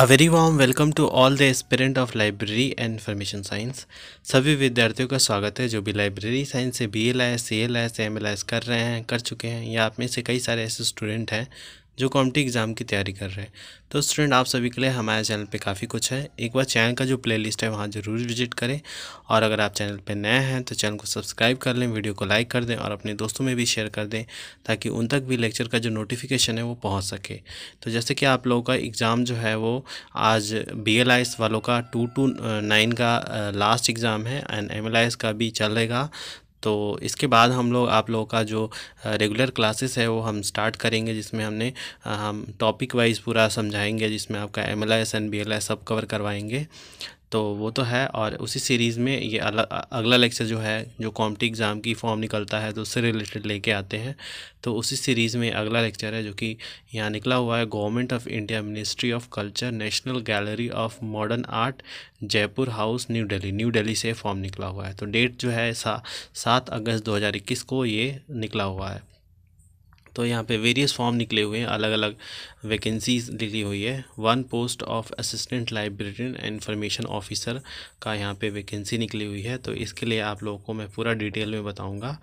a very warm welcome to all the aspirant of library and information science सभी विद्यार्थियों का स्वागत है जो भी लाइब्रेरी साइंस से B L I S C L I S M L I S कर रहे हैं कर चुके हैं या आप में से कई सारे ऐसे स्टूडेंट हैं जो कॉम्पिटिव एग्ज़ाम की तैयारी कर रहे हैं तो स्टूडेंट आप सभी के लिए हमारे चैनल पे काफ़ी कुछ है एक बार चैनल का जो प्लेलिस्ट है वहाँ ज़रूर विजिट करें और अगर आप चैनल पर नए हैं तो चैनल को सब्सक्राइब कर लें वीडियो को लाइक कर दें और अपने दोस्तों में भी शेयर कर दें ताकि उन तक भी लेक्चर का जो नोटिफिकेशन है वो पहुँच सके तो जैसे कि आप लोगों का एग्ज़ाम जो है वो आज बी एल आई एस वालों का टू टू नाइन का लास्ट एग्ज़ाम है and M L I S का भी चलेगा तो इसके बाद हम लोग आप लोगों का जो रेगुलर क्लासेस है वो हम स्टार्ट करेंगे जिसमें हमने हम टॉपिक वाइज पूरा समझाएंगे जिसमें आपका M L S N B L S सब कवर करवाएंगे तो वो तो है और उसी सीरीज़ में ये अगला लेक्चर जो है जो कॉम्पटी एग्ज़ाम की फॉर्म निकलता है तो उससे रिलेटेड लेके आते हैं तो उसी सीरीज़ में अगला लेक्चर है जो कि यहाँ निकला हुआ है government of India ministry of culture national gallery of modern art Jaipur house new Delhi new Delhi से फॉर्म निकला हुआ है तो डेट जो है सा, सात अगस्त दो को ये निकला हुआ है तो यहाँ पे वेरियस फॉर्म निकले हुए हैं अलग अलग वैकेंसीज निकली हुई है one post of assistant librarian and information officer का यहाँ पे वैकेंसी निकली हुई है तो इसके लिए आप लोगों को मैं पूरा डिटेल में बताऊँगा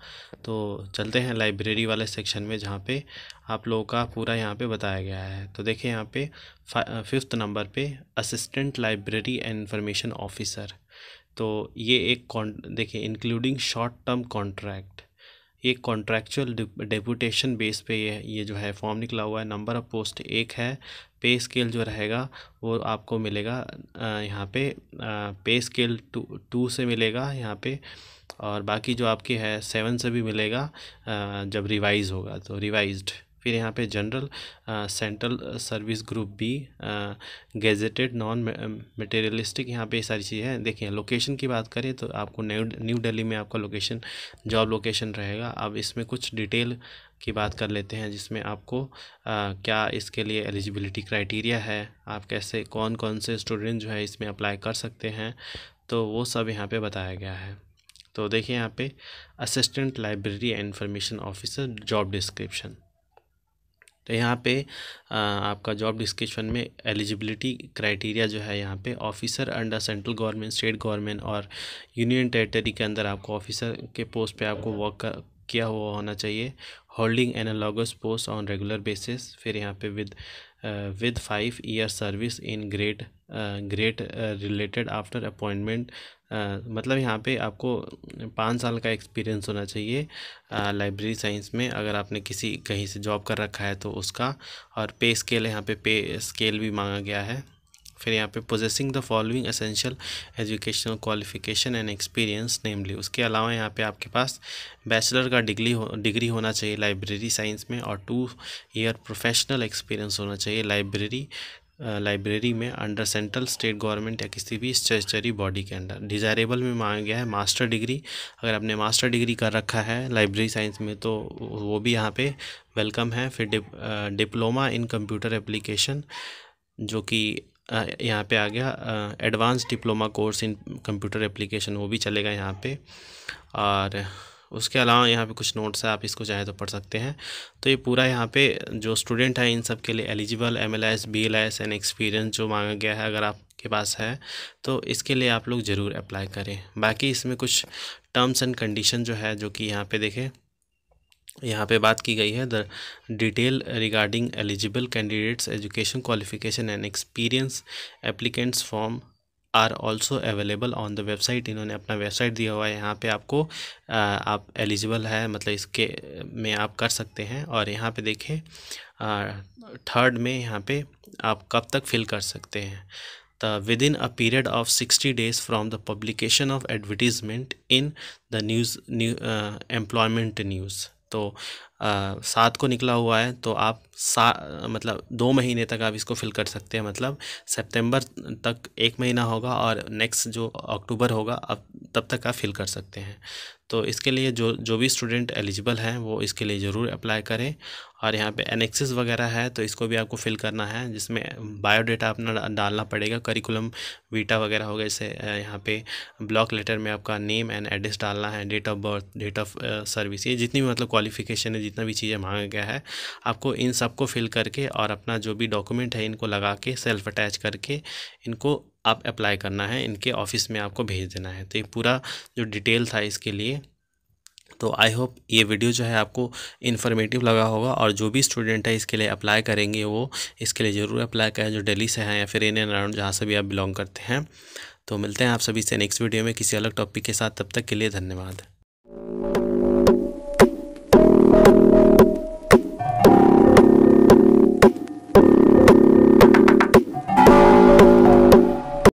तो चलते हैं लाइब्रेरी वाले सेक्शन में जहाँ पे आप लोगों का पूरा यहाँ पे बताया गया है तो देखिए यहाँ पे फिफ्थ नंबर पे assistant library and information officer तो ये एक देखिए इंक्लूडिंग शॉर्ट टर्म कॉन्ट्रैक्ट एक कॉन्ट्रैक्चुअल डेपुटेशन बेस पे ये ये जो है फॉर्म निकला हुआ है नंबर ऑफ पोस्ट एक है पे स्केल जो रहेगा वो आपको मिलेगा यहाँ पे पे स्केल टू टू से मिलेगा यहाँ पे और बाकी जो आपकी है सेवन से भी मिलेगा जब रिवाइज़ होगा तो रिवाइज्ड फिर यहाँ पे general central service group B gazetted non materialistic यहाँ पे ये सारी चीज़ें हैं देखिए लोकेशन की बात करें तो आपको न्यू न्यू दिल्ली में आपका लोकेशन जॉब लोकेशन रहेगा अब इसमें कुछ डिटेल की बात कर लेते हैं जिसमें आपको आ, क्या इसके लिए एलिजिबिलिटी क्राइटेरिया है आप कैसे कौन कौन से स्टूडेंट जो है इसमें अप्लाई कर सकते हैं तो वो सब यहाँ पर बताया गया है तो देखिए यहाँ पे assistant library and information officer job description तो यहाँ पे आपका जॉब डिस्क्रिप्शन में एलिजिबिलिटी क्राइटेरिया जो है यहाँ पे officer under central government state government और यूनियन टेरिटरी के अंदर आपको ऑफिसर के पोस्ट पे आपको वर्क किया हुआ होना चाहिए holding analogous post on regular basis फिर यहाँ पे with with five year service in great great related after appointment मतलब यहाँ पे आपको पाँच साल का एक्सपीरियंस होना चाहिए लाइब्रेरी uh, साइंस में अगर आपने किसी कहीं से जॉब कर रखा है तो उसका और पे स्केल यहाँ पे पे स्केल भी मांगा गया है फिर यहाँ पे possessing the following essential educational qualification and experience namely उसके अलावा यहाँ पे आपके पास बैचलर का डिग्री हो डिग्री होना चाहिए लाइब्रेरी साइंस में और टू ईयर प्रोफेशनल एक्सपीरियंस होना चाहिए लाइब्रेरी लाइब्रेरी में अंडर सेंट्रल स्टेट गवर्नमेंट या किसी भी स्टेचरी बॉडी के अंडर डिज़ायरेबल में मांगा गया है मास्टर डिग्री अगर आपने मास्टर डिग्री कर रखा है लाइब्रेरी साइंस में तो वो भी यहाँ पे वेलकम है फिर dip, diploma in computer application जो कि यहाँ पे आ गया advance diploma course in computer application वो भी चलेगा यहाँ पे और उसके अलावा यहाँ पे कुछ नोट्स है आप इसको चाहे तो पढ़ सकते हैं तो ये पूरा यहाँ पे जो स्टूडेंट हैं इन सब के लिए eligible M L S B L S and experience जो मांगा गया है अगर आपके पास है तो इसके लिए आप लोग ज़रूर अप्लाई करें बाकी इसमें कुछ टर्म्स एंड कंडीशन जो है जो कि यहाँ पर देखें यहाँ पे बात की गई है the detail regarding eligible candidates education qualification and experience applicants form are also available on the website इन्होंने अपना वेबसाइट दिया हुआ है यहाँ पे आपको आ, आप एलिजिबल है मतलब इसके में आप कर सकते हैं और यहाँ पे देखें थर्ड में यहाँ पे आप कब तक फिल कर सकते हैं the within a period of sixty days the the publication of advertisement in the news employment news と、सात को निकला हुआ है तो आप सा मतलब दो महीने तक आप इसको फिल कर सकते हैं मतलब सितंबर तक एक महीना होगा और नेक्स्ट जो अक्टूबर होगा अब तब तक आप फिल कर सकते हैं तो इसके लिए जो जो भी स्टूडेंट एलिजिबल हैं वो इसके लिए ज़रूर अप्लाई करें और यहाँ पे एनेक्सिस वगैरह है तो इसको भी आपको फिल करना है जिसमें बायोडाटा अपना डालना पड़ेगा करिकुलम वीटा वगैरह होगा जैसे यहाँ पे ब्लॉक लेटर में आपका नेम एंड एड्रेस डालना है date of birth date of service ये जितनी भी मतलब क्वालिफिकेशन है जितना भी चीज़ें मांगा गया है आपको इन सबको फिल करके और अपना जो भी डॉक्यूमेंट है इनको लगा के सेल्फ अटैच करके इनको आप अप्लाई करना है इनके ऑफिस में आपको भेज देना है तो ये पूरा जो डिटेल था इसके लिए तो आई होप ये वीडियो जो है आपको इन्फॉर्मेटिव लगा होगा और जो भी स्टूडेंट है इसके लिए अप्लाई करेंगे वो इसके लिए ज़रूर अप्लाई करें जो दिल्ली से हैं या फिर इन एंड अराउंड जहाँ से भी आप बिलोंग करते हैं तो मिलते हैं आप सभी से नेक्स्ट वीडियो में किसी अलग टॉपिक के साथ तब तक के लिए धन्यवाद